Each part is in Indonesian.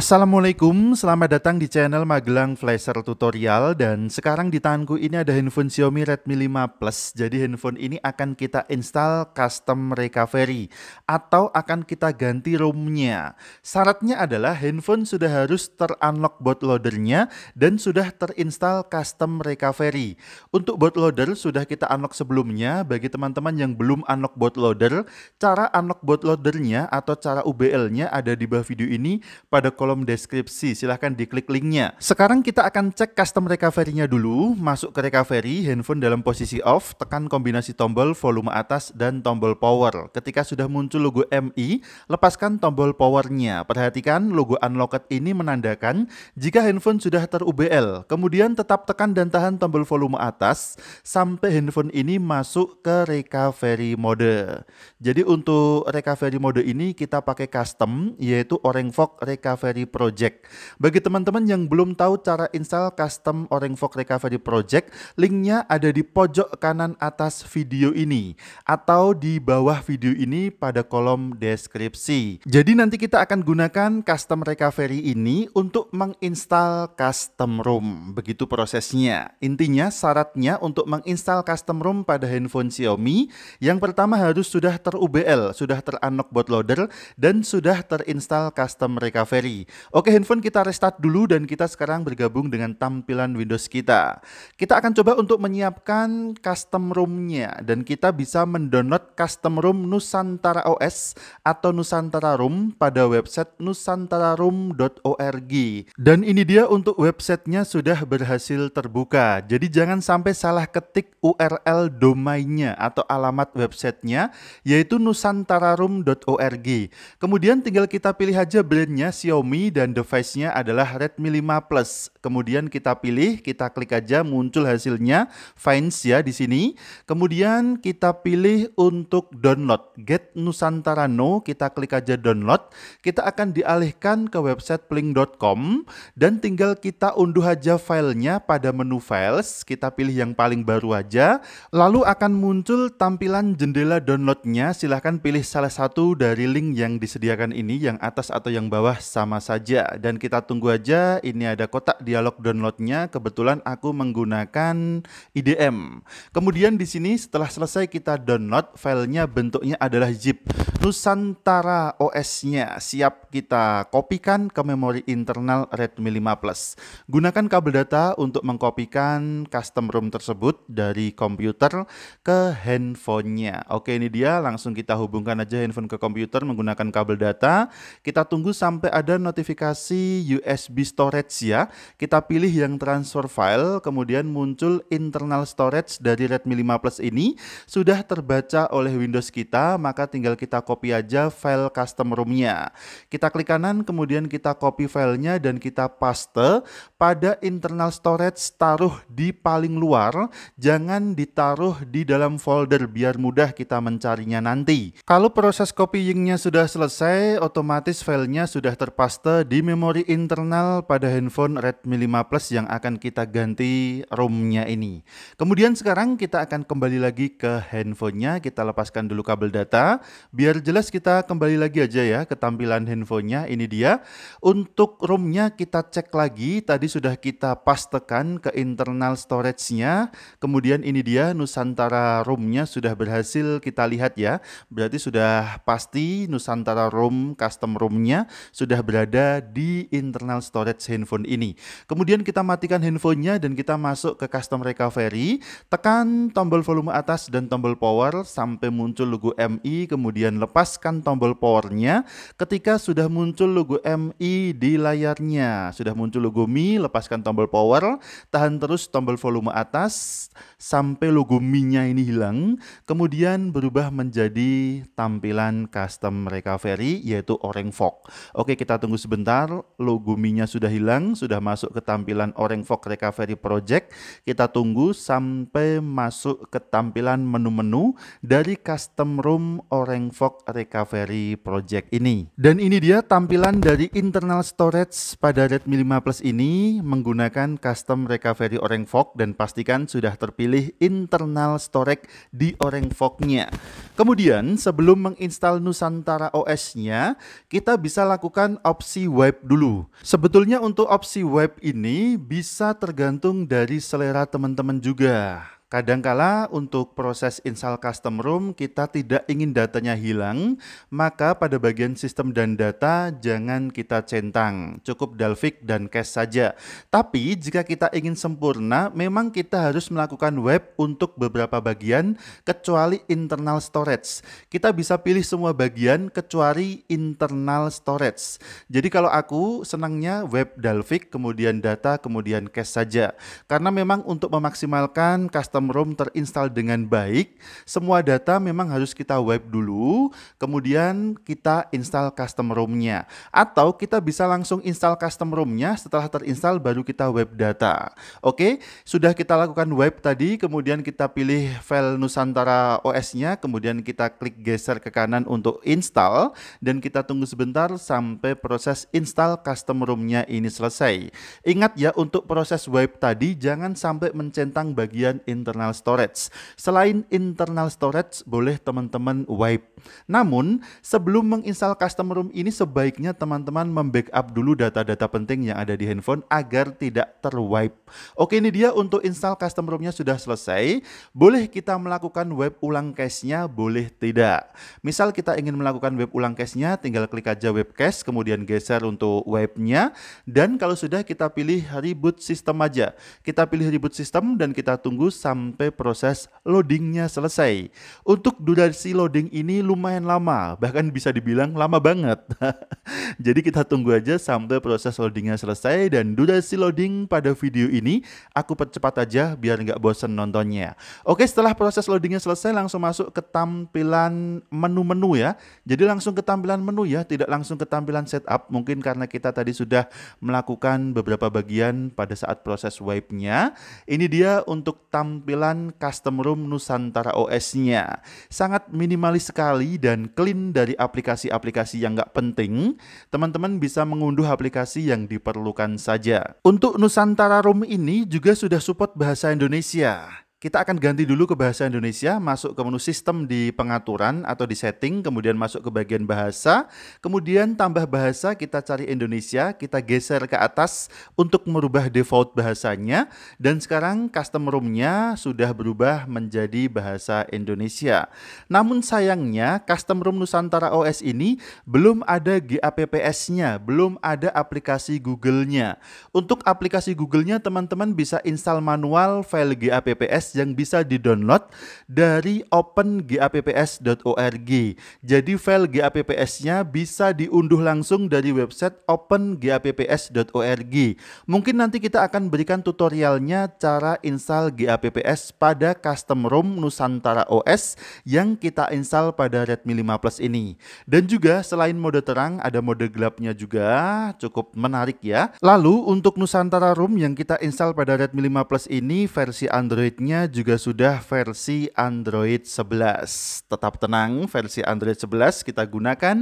Assalamualaikum, selamat datang di channel Magelang Flasher Tutorial dan sekarang di tanganku ini ada handphone Xiaomi Redmi 5 Plus jadi handphone ini akan kita install custom recovery atau akan kita ganti ROM-nya syaratnya adalah handphone sudah harus terunlock bootloadernya dan sudah terinstall custom recovery untuk bootloader sudah kita unlock sebelumnya bagi teman-teman yang belum unlock bootloader cara unlock bootloadernya atau cara UBL-nya ada di bawah video ini pada kolom kolom deskripsi. Silahkan diklik linknya. Sekarang kita akan cek custom recovery-nya dulu. Masuk ke recovery, handphone dalam posisi off, tekan kombinasi tombol volume atas dan tombol power. Ketika sudah muncul logo MI, lepaskan tombol powernya. Perhatikan logo unlocked ini menandakan jika handphone sudah ter-UBL. Kemudian tetap tekan dan tahan tombol volume atas sampai handphone ini masuk ke recovery mode. Jadi untuk recovery mode ini kita pakai custom yaitu Orange Fog Recovery Recovery Project. Bagi teman-teman yang belum tahu cara install custom Fog Recovery Project, linknya ada di pojok kanan atas video ini atau di bawah video ini pada kolom deskripsi. Jadi nanti kita akan gunakan custom recovery ini untuk menginstal custom ROM. Begitu prosesnya. Intinya syaratnya untuk menginstal custom ROM pada handphone Xiaomi, yang pertama harus sudah ter-UBL, sudah ter-unlock bootloader dan sudah terinstall custom recovery. Oke, handphone kita restart dulu dan kita sekarang bergabung dengan tampilan Windows kita. Kita akan coba untuk menyiapkan custom room-nya dan kita bisa mendownload custom room Nusantara OS atau Nusantara Room pada website nusantararoom.org. Dan ini dia untuk websitenya sudah berhasil terbuka. Jadi jangan sampai salah ketik URL domainnya atau alamat websitenya yaitu nusantararoom.org. Kemudian tinggal kita pilih aja brandnya Xiaomi Xiaomi dan device-nya adalah Redmi 5 Plus. Kemudian kita pilih, kita klik aja muncul hasilnya, finds ya di sini. Kemudian kita pilih untuk download, Get Nusantara No, kita klik aja download. Kita akan dialihkan ke website pling.com dan tinggal kita unduh aja filenya pada menu files, kita pilih yang paling baru aja. Lalu akan muncul tampilan jendela downloadnya, silahkan pilih salah satu dari link yang disediakan ini, yang atas atau yang bawah sama saja dan kita tunggu aja ini ada kotak dialog downloadnya kebetulan aku menggunakan IDM kemudian di sini setelah selesai kita download filenya bentuknya adalah zip Nusantara OS-nya siap kita kopikan ke memori internal Redmi 5 Plus gunakan kabel data untuk mengkopikan custom ROM tersebut dari komputer ke handphonenya oke ini dia langsung kita hubungkan aja handphone ke komputer menggunakan kabel data kita tunggu sampai ada notifikasi USB storage ya. Kita pilih yang transfer file, kemudian muncul internal storage dari Redmi 5 Plus ini. Sudah terbaca oleh Windows kita, maka tinggal kita copy aja file custom roomnya. Kita klik kanan, kemudian kita copy filenya dan kita paste pada internal storage taruh di paling luar, jangan ditaruh di dalam folder biar mudah kita mencarinya nanti. Kalau proses copyingnya sudah selesai, otomatis filenya sudah terpaste paste di memori internal pada handphone Redmi 5 Plus yang akan kita ganti ROM-nya ini. Kemudian sekarang kita akan kembali lagi ke handphonenya, kita lepaskan dulu kabel data, biar jelas kita kembali lagi aja ya ke tampilan handphonenya, ini dia. Untuk ROM-nya kita cek lagi, tadi sudah kita pastekan ke internal storage-nya, kemudian ini dia Nusantara ROM-nya sudah berhasil kita lihat ya, berarti sudah pasti Nusantara ROM custom ROM-nya sudah berada berada di internal storage handphone ini. Kemudian kita matikan handphonenya dan kita masuk ke custom recovery, tekan tombol volume atas dan tombol power sampai muncul logo MI, kemudian lepaskan tombol powernya ketika sudah muncul logo MI di layarnya. Sudah muncul logo Mi, lepaskan tombol power, tahan terus tombol volume atas sampai logo Mi-nya ini hilang, kemudian berubah menjadi tampilan custom recovery yaitu Orange Fog. Oke, kita tunggu sebentar, logo minya sudah hilang, sudah masuk ke tampilan Orange Fog Recovery Project. Kita tunggu sampai masuk ke tampilan menu-menu dari custom room Orange Fog Recovery Project ini. Dan ini dia tampilan dari internal storage pada Redmi 5 Plus ini menggunakan custom recovery Orange Fog dan pastikan sudah terpilih internal storage di Orange Fog-nya. Kemudian sebelum menginstal Nusantara OS-nya, kita bisa lakukan op opsi web dulu. Sebetulnya untuk opsi web ini bisa tergantung dari selera teman-teman juga. Kadangkala untuk proses install custom room kita tidak ingin datanya hilang, maka pada bagian sistem dan data jangan kita centang, cukup Dalvik dan cache saja. Tapi jika kita ingin sempurna, memang kita harus melakukan web untuk beberapa bagian kecuali internal storage. Kita bisa pilih semua bagian kecuali internal storage. Jadi kalau aku senangnya web Dalvik, kemudian data, kemudian cache saja. Karena memang untuk memaksimalkan custom custom ROM terinstall dengan baik, semua data memang harus kita wipe dulu, kemudian kita install custom ROM-nya. Atau kita bisa langsung install custom ROM-nya setelah terinstall baru kita wipe data. Oke, sudah kita lakukan wipe tadi, kemudian kita pilih file Nusantara OS-nya, kemudian kita klik geser ke kanan untuk install, dan kita tunggu sebentar sampai proses install custom ROM-nya ini selesai. Ingat ya untuk proses wipe tadi, jangan sampai mencentang bagian internet internal storage. Selain internal storage, boleh teman-teman wipe. Namun, sebelum menginstal custom ROM ini sebaiknya teman-teman membackup dulu data-data penting yang ada di handphone agar tidak terwipe. Oke, ini dia untuk install custom rom sudah selesai. Boleh kita melakukan web ulang cache-nya, boleh tidak. Misal kita ingin melakukan web ulang cache-nya, tinggal klik aja web cache, kemudian geser untuk wipe-nya. Dan kalau sudah kita pilih reboot system aja. Kita pilih reboot system dan kita tunggu sampai sampai proses loadingnya selesai. Untuk durasi loading ini lumayan lama, bahkan bisa dibilang lama banget. Jadi kita tunggu aja sampai proses loadingnya selesai dan durasi loading pada video ini aku percepat aja biar nggak bosen nontonnya. Oke setelah proses loadingnya selesai langsung masuk ke tampilan menu-menu ya. Jadi langsung ke tampilan menu ya, tidak langsung ke tampilan setup. Mungkin karena kita tadi sudah melakukan beberapa bagian pada saat proses wipe-nya. Ini dia untuk tampilan tampilan custom room Nusantara OS-nya. Sangat minimalis sekali dan clean dari aplikasi-aplikasi yang nggak penting. Teman-teman bisa mengunduh aplikasi yang diperlukan saja. Untuk Nusantara Room ini juga sudah support bahasa Indonesia. Kita akan ganti dulu ke bahasa Indonesia, masuk ke menu sistem di pengaturan atau di setting, kemudian masuk ke bagian bahasa, kemudian tambah bahasa, kita cari Indonesia, kita geser ke atas untuk merubah default bahasanya, dan sekarang custom roomnya sudah berubah menjadi bahasa Indonesia. Namun sayangnya, custom room Nusantara OS ini belum ada GAPPS-nya, belum ada aplikasi Google-nya. Untuk aplikasi Google-nya, teman-teman bisa install manual file GAPPS yang bisa didownload dari opengapps.org. Jadi file GAPPS-nya bisa diunduh langsung dari website opengapps.org. Mungkin nanti kita akan berikan tutorialnya cara install GAPPS pada custom ROM Nusantara OS yang kita install pada Redmi 5 Plus ini. Dan juga selain mode terang ada mode gelapnya juga, cukup menarik ya. Lalu untuk Nusantara ROM yang kita install pada Redmi 5 Plus ini versi Androidnya juga sudah versi Android 11. Tetap tenang, versi Android 11 kita gunakan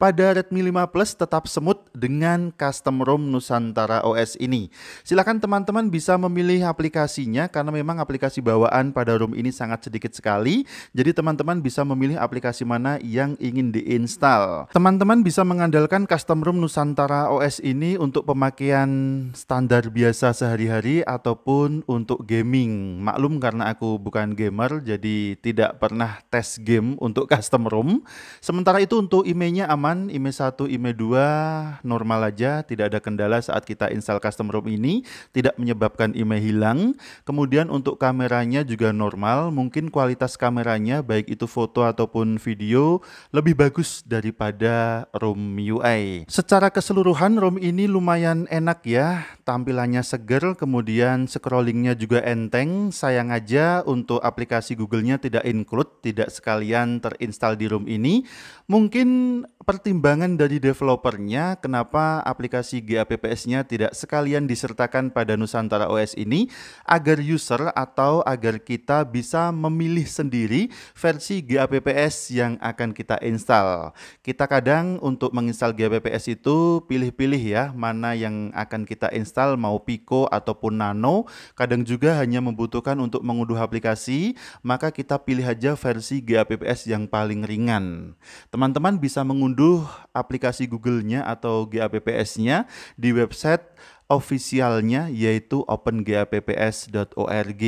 pada Redmi 5 Plus tetap semut dengan custom ROM Nusantara OS ini. Silakan teman-teman bisa memilih aplikasinya karena memang aplikasi bawaan pada ROM ini sangat sedikit sekali. Jadi teman-teman bisa memilih aplikasi mana yang ingin diinstal. Teman-teman bisa mengandalkan custom ROM Nusantara OS ini untuk pemakaian standar biasa sehari-hari ataupun untuk gaming. Maklum karena aku bukan gamer jadi tidak pernah tes game untuk custom room. Sementara itu untuk emailnya nya aman, IMEI 1, IME 2 normal aja, tidak ada kendala saat kita install custom room ini, tidak menyebabkan IMEI e hilang. Kemudian untuk kameranya juga normal, mungkin kualitas kameranya baik itu foto ataupun video lebih bagus daripada room UI. Secara keseluruhan room ini lumayan enak ya, tampilannya seger, kemudian scrollingnya juga enteng, sayang sengaja untuk aplikasi Google-nya tidak include, tidak sekalian terinstall di room ini. Mungkin pertimbangan dari developernya kenapa aplikasi GAPPS-nya tidak sekalian disertakan pada Nusantara OS ini agar user atau agar kita bisa memilih sendiri versi GAPPS yang akan kita install. Kita kadang untuk menginstal GAPPS itu pilih-pilih ya mana yang akan kita install mau Pico ataupun Nano, kadang juga hanya membutuhkan untuk mengunduh aplikasi, maka kita pilih aja versi GAPPS yang paling ringan. Teman-teman bisa mengunduh aplikasi Google-nya atau GAPPS-nya di website officialnya yaitu opengapps.org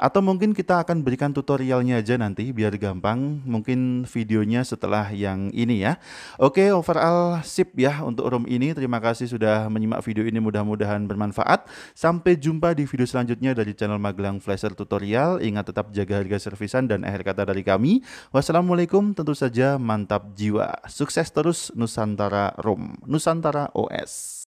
atau mungkin kita akan berikan tutorialnya aja nanti biar gampang mungkin videonya setelah yang ini ya oke overall sip ya untuk room ini terima kasih sudah menyimak video ini mudah-mudahan bermanfaat sampai jumpa di video selanjutnya dari channel Magelang Flasher Tutorial ingat tetap jaga harga servisan dan akhir kata dari kami wassalamualaikum tentu saja mantap jiwa sukses terus Nusantara Room Nusantara OS